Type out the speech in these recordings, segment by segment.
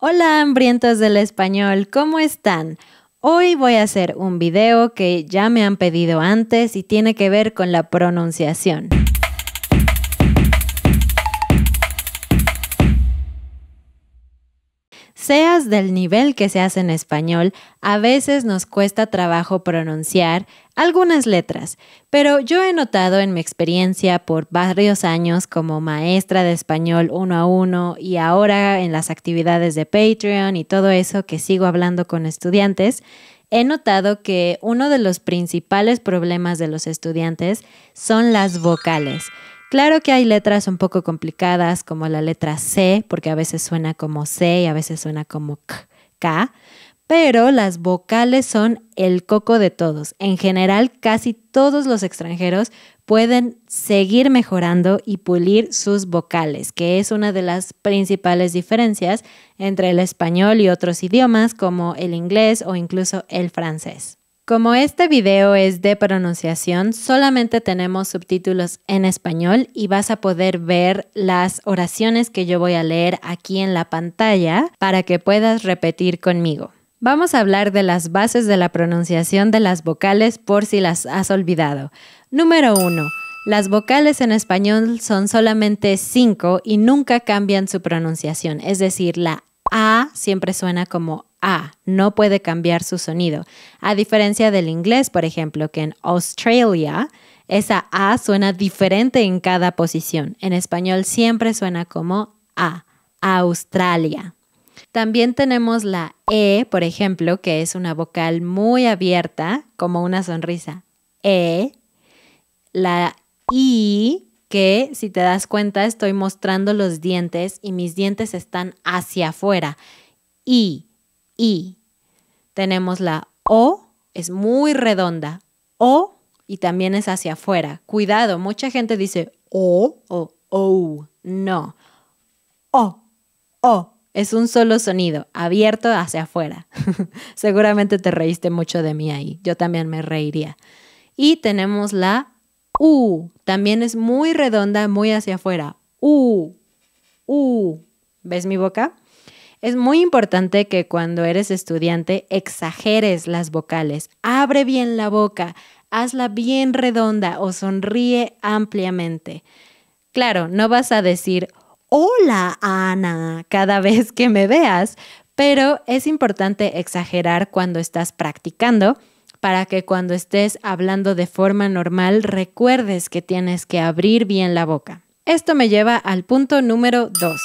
Hola hambrientos del español, ¿cómo están? Hoy voy a hacer un video que ya me han pedido antes y tiene que ver con la pronunciación. Seas del nivel que seas en español, a veces nos cuesta trabajo pronunciar algunas letras, pero yo he notado en mi experiencia por varios años como maestra de español uno a uno y ahora en las actividades de Patreon y todo eso que sigo hablando con estudiantes, he notado que uno de los principales problemas de los estudiantes son las vocales Claro que hay letras un poco complicadas, como la letra C, porque a veces suena como C y a veces suena como K, pero las vocales son el coco de todos. En general, casi todos los extranjeros pueden seguir mejorando y pulir sus vocales, que es una de las principales diferencias entre el español y otros idiomas como el inglés o incluso el francés. Como este video es de pronunciación, solamente tenemos subtítulos en español y vas a poder ver las oraciones que yo voy a leer aquí en la pantalla para que puedas repetir conmigo. Vamos a hablar de las bases de la pronunciación de las vocales por si las has olvidado. Número 1. Las vocales en español son solamente 5 y nunca cambian su pronunciación, es decir, la A siempre suena como a. No puede cambiar su sonido. A diferencia del inglés, por ejemplo, que en Australia esa A suena diferente en cada posición. En español siempre suena como A. Australia. También tenemos la E, por ejemplo, que es una vocal muy abierta, como una sonrisa. E. La I, que si te das cuenta estoy mostrando los dientes y mis dientes están hacia afuera. I. Y Tenemos la O, es muy redonda. O y también es hacia afuera. Cuidado, mucha gente dice O o O. No. O. O. Es un solo sonido, abierto hacia afuera. Seguramente te reíste mucho de mí ahí. Yo también me reiría. Y tenemos la U. También es muy redonda, muy hacia afuera. U. U. ¿Ves mi boca? Es muy importante que cuando eres estudiante exageres las vocales. Abre bien la boca, hazla bien redonda o sonríe ampliamente. Claro, no vas a decir hola Ana cada vez que me veas, pero es importante exagerar cuando estás practicando para que cuando estés hablando de forma normal recuerdes que tienes que abrir bien la boca. Esto me lleva al punto número 2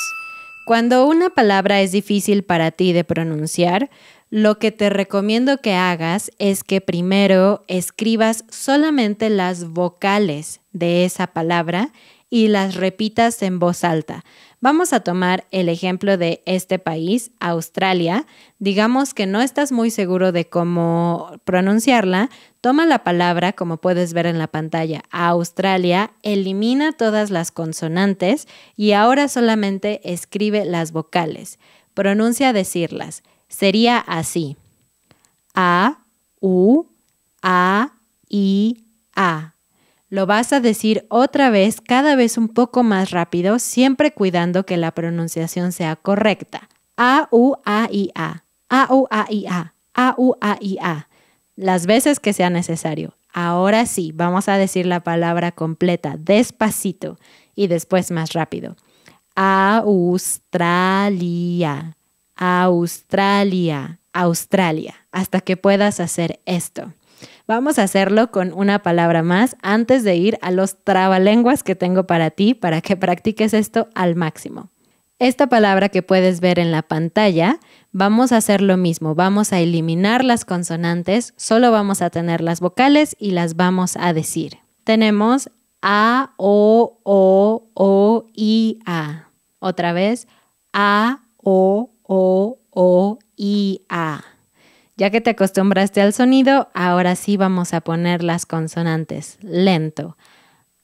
cuando una palabra es difícil para ti de pronunciar, lo que te recomiendo que hagas es que primero escribas solamente las vocales de esa palabra y las repitas en voz alta. Vamos a tomar el ejemplo de este país, Australia. Digamos que no estás muy seguro de cómo pronunciarla. Toma la palabra, como puedes ver en la pantalla, Australia, elimina todas las consonantes y ahora solamente escribe las vocales. Pronuncia decirlas. Sería así. A, U, A, I, A. Lo vas a decir otra vez, cada vez un poco más rápido, siempre cuidando que la pronunciación sea correcta. A U A I A. A U A I A. A U A I A. Las veces que sea necesario. Ahora sí, vamos a decir la palabra completa, despacito y después más rápido. Australia. Australia. Australia. Hasta que puedas hacer esto. Vamos a hacerlo con una palabra más antes de ir a los trabalenguas que tengo para ti para que practiques esto al máximo. Esta palabra que puedes ver en la pantalla, vamos a hacer lo mismo, vamos a eliminar las consonantes, solo vamos a tener las vocales y las vamos a decir. Tenemos a, o, o, o, i, a. Otra vez, a, o, o, o, i, a. Ya que te acostumbraste al sonido, ahora sí vamos a poner las consonantes. Lento.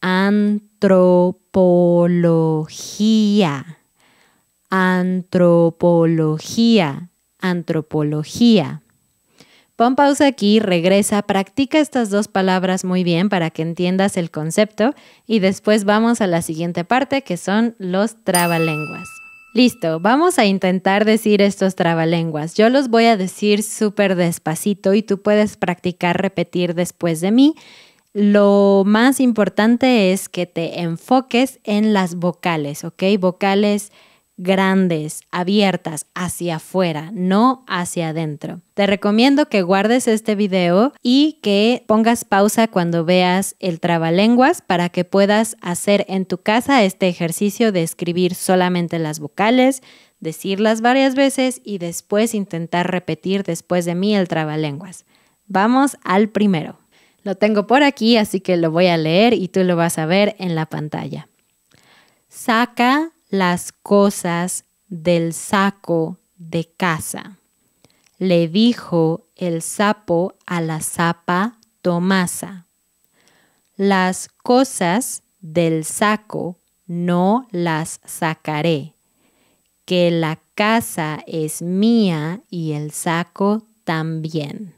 Antropología. Antropología. Antropología. Pon pausa aquí, regresa, practica estas dos palabras muy bien para que entiendas el concepto y después vamos a la siguiente parte que son los trabalenguas. Listo, vamos a intentar decir estos trabalenguas. Yo los voy a decir súper despacito y tú puedes practicar repetir después de mí. Lo más importante es que te enfoques en las vocales, ¿ok? Vocales grandes, abiertas hacia afuera, no hacia adentro. Te recomiendo que guardes este video y que pongas pausa cuando veas el trabalenguas para que puedas hacer en tu casa este ejercicio de escribir solamente las vocales, decirlas varias veces y después intentar repetir después de mí el trabalenguas. Vamos al primero. Lo tengo por aquí, así que lo voy a leer y tú lo vas a ver en la pantalla. Saca las cosas del saco de casa. Le dijo el sapo a la zapa Tomasa. Las cosas del saco no las sacaré, que la casa es mía y el saco también.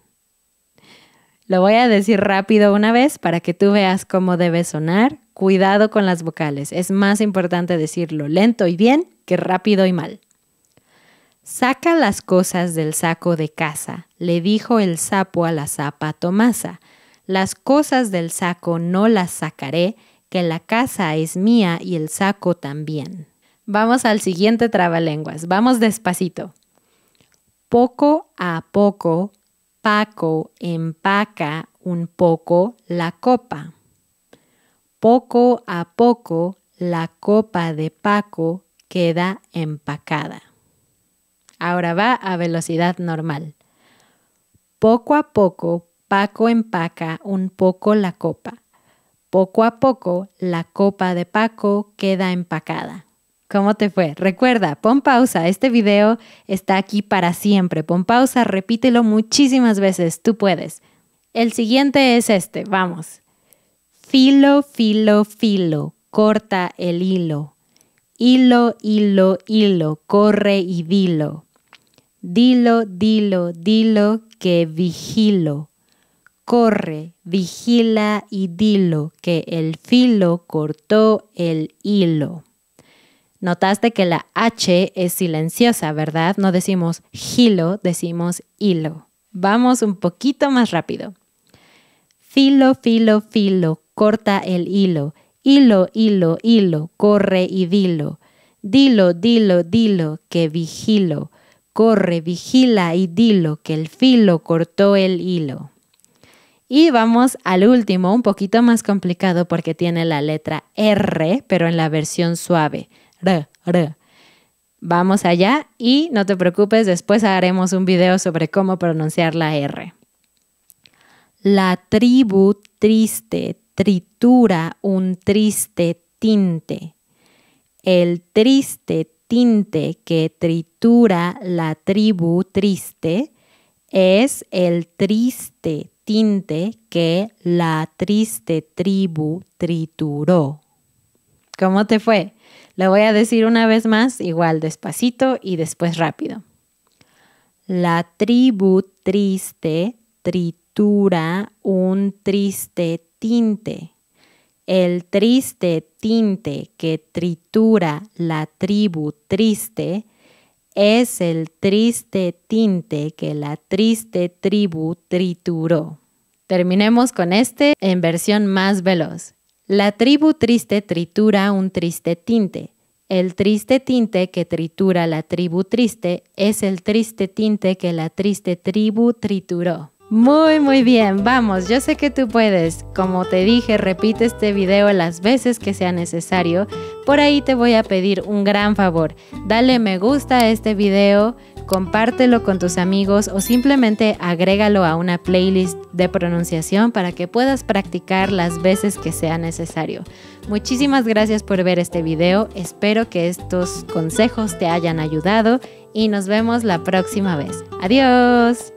Lo voy a decir rápido una vez para que tú veas cómo debe sonar Cuidado con las vocales. Es más importante decirlo lento y bien que rápido y mal. Saca las cosas del saco de casa, le dijo el sapo a la zapa Tomasa. Las cosas del saco no las sacaré, que la casa es mía y el saco también. Vamos al siguiente trabalenguas, vamos despacito. Poco a poco, Paco empaca un poco la copa. Poco a poco la copa de Paco queda empacada. Ahora va a velocidad normal. Poco a poco Paco empaca un poco la copa. Poco a poco la copa de Paco queda empacada. ¿Cómo te fue? Recuerda, pon pausa. Este video está aquí para siempre. Pon pausa, repítelo muchísimas veces. Tú puedes. El siguiente es este. Vamos. Filo, filo, filo, corta el hilo. Hilo, hilo, hilo, corre y dilo. Dilo, dilo, dilo, que vigilo. Corre, vigila y dilo, que el filo cortó el hilo. Notaste que la H es silenciosa, ¿verdad? No decimos hilo, decimos hilo. Vamos un poquito más rápido. Filo, filo, filo, corta el hilo, hilo, hilo, hilo, corre y dilo. Dilo, dilo, dilo, que vigilo. Corre, vigila y dilo, que el filo cortó el hilo. Y vamos al último, un poquito más complicado porque tiene la letra R, pero en la versión suave. R, R. Vamos allá y no te preocupes, después haremos un video sobre cómo pronunciar la R. La tribu triste tritura un triste tinte. El triste tinte que tritura la tribu triste es el triste tinte que la triste tribu trituró. ¿Cómo te fue? Lo voy a decir una vez más, igual despacito y después rápido. La tribu triste tritura un triste tinte. El triste tinte que tritura la tribu triste es el triste tinte que la triste tribu trituró. Terminemos con este en versión más veloz. La tribu triste tritura un triste tinte. El triste tinte que tritura la tribu triste es el triste tinte que la triste tribu trituró. Muy, muy bien, vamos, yo sé que tú puedes. Como te dije, repite este video las veces que sea necesario. Por ahí te voy a pedir un gran favor. Dale me gusta a este video, compártelo con tus amigos o simplemente agrégalo a una playlist de pronunciación para que puedas practicar las veces que sea necesario. Muchísimas gracias por ver este video, espero que estos consejos te hayan ayudado y nos vemos la próxima vez. Adiós.